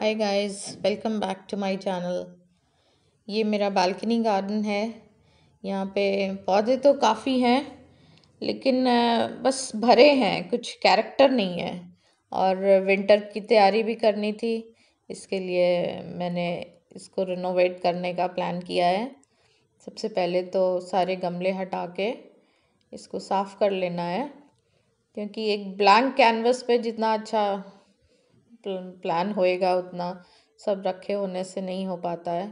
hi guys welcome back to my channel ये मेरा balcony garden है यहाँ पे पौधे तो काफ़ी हैं लेकिन बस भरे हैं कुछ कैरेक्टर नहीं है और विंटर की तैयारी भी करनी थी इसके लिए मैंने इसको रिनोवेट करने का प्लान किया है सबसे पहले तो सारे गमले हटा के इसको साफ़ कर लेना है क्योंकि एक ब्लैंक कैनवस पे जितना अच्छा प्लान तो होएगा उतना सब रखे होने से नहीं हो पाता है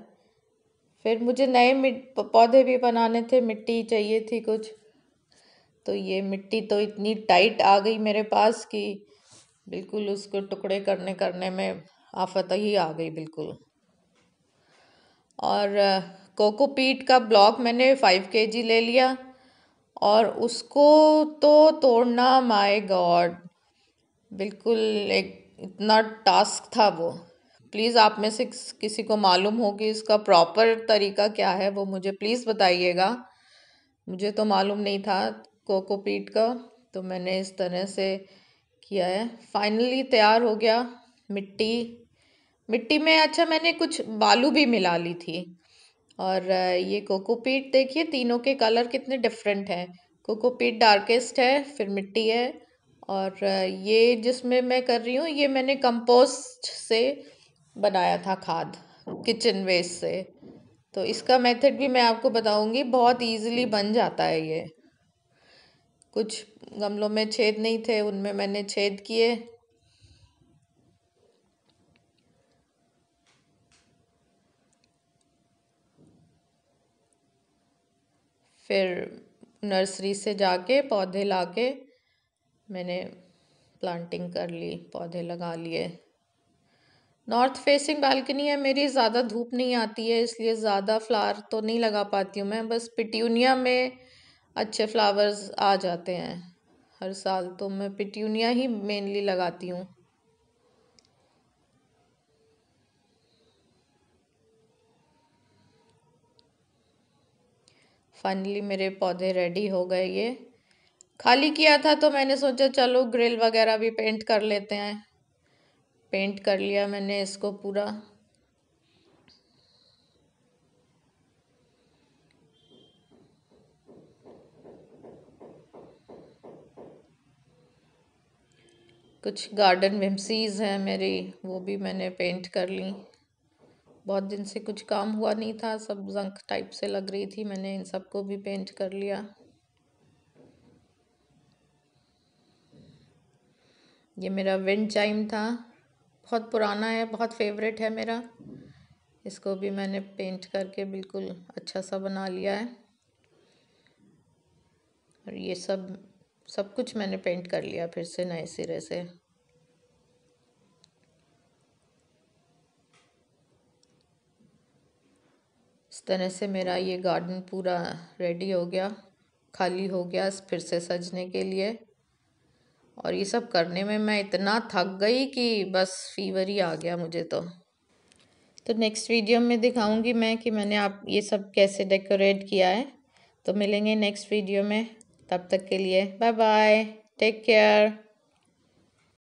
फिर मुझे नए पौधे भी बनाने थे मिट्टी चाहिए थी कुछ तो ये मिट्टी तो इतनी टाइट आ गई मेरे पास कि बिल्कुल उसको टुकड़े करने करने में आफत ही आ गई बिल्कुल और कोकोपीट का ब्लॉक मैंने फाइव के जी ले लिया और उसको तो तोड़ना माय गॉड बिल्कुल एक इतना टास्क था वो प्लीज़ आप में से किसी को मालूम हो कि इसका प्रॉपर तरीका क्या है वो मुझे प्लीज़ बताइएगा मुझे तो मालूम नहीं था कोकोपीट का तो मैंने इस तरह से किया है फाइनली तैयार हो गया मिट्टी मिट्टी में अच्छा मैंने कुछ बालू भी मिला ली थी और ये कोकोपीट देखिए तीनों के कलर कितने डिफरेंट हैं कोकोपीट डार्केस्ट है फिर मिट्टी है और ये जिसमें मैं कर रही हूँ ये मैंने कंपोस्ट से बनाया था खाद किचन वेस्ट से तो इसका मेथड भी मैं आपको बताऊंगी बहुत इजीली बन जाता है ये कुछ गमलों में छेद नहीं थे उनमें मैंने छेद किए फिर नर्सरी से जाके पौधे लाके मैंने प्लांटिंग कर ली पौधे लगा लिए नॉर्थ फेसिंग बालकनी है मेरी ज़्यादा धूप नहीं आती है इसलिए ज़्यादा फ्लावर तो नहीं लगा पाती हूँ मैं बस पिट्यूनिया में अच्छे फ्लावर्स आ जाते हैं हर साल तो मैं पिट्यूनिया ही मेनली लगाती हूँ फाइनली मेरे पौधे रेडी हो गए ये खाली किया था तो मैंने सोचा चलो ग्रिल वगैरह भी पेंट कर लेते हैं पेंट कर लिया मैंने इसको पूरा कुछ गार्डन विम्सीज़ हैं मेरी वो भी मैंने पेंट कर ली बहुत दिन से कुछ काम हुआ नहीं था सब जंक टाइप से लग रही थी मैंने इन सबको भी पेंट कर लिया ये मेरा विंड चाइम था बहुत पुराना है बहुत फेवरेट है मेरा इसको भी मैंने पेंट करके बिल्कुल अच्छा सा बना लिया है और ये सब सब कुछ मैंने पेंट कर लिया फिर से नए सिरे से इस तरह से मेरा ये गार्डन पूरा रेडी हो गया खाली हो गया फिर से सजने के लिए और ये सब करने में मैं इतना थक गई कि बस फीवर ही आ गया मुझे तो तो नेक्स्ट वीडियो में दिखाऊंगी मैं कि मैंने आप ये सब कैसे डेकोरेट किया है तो मिलेंगे नेक्स्ट वीडियो में तब तक के लिए बाय बाय टेक केयर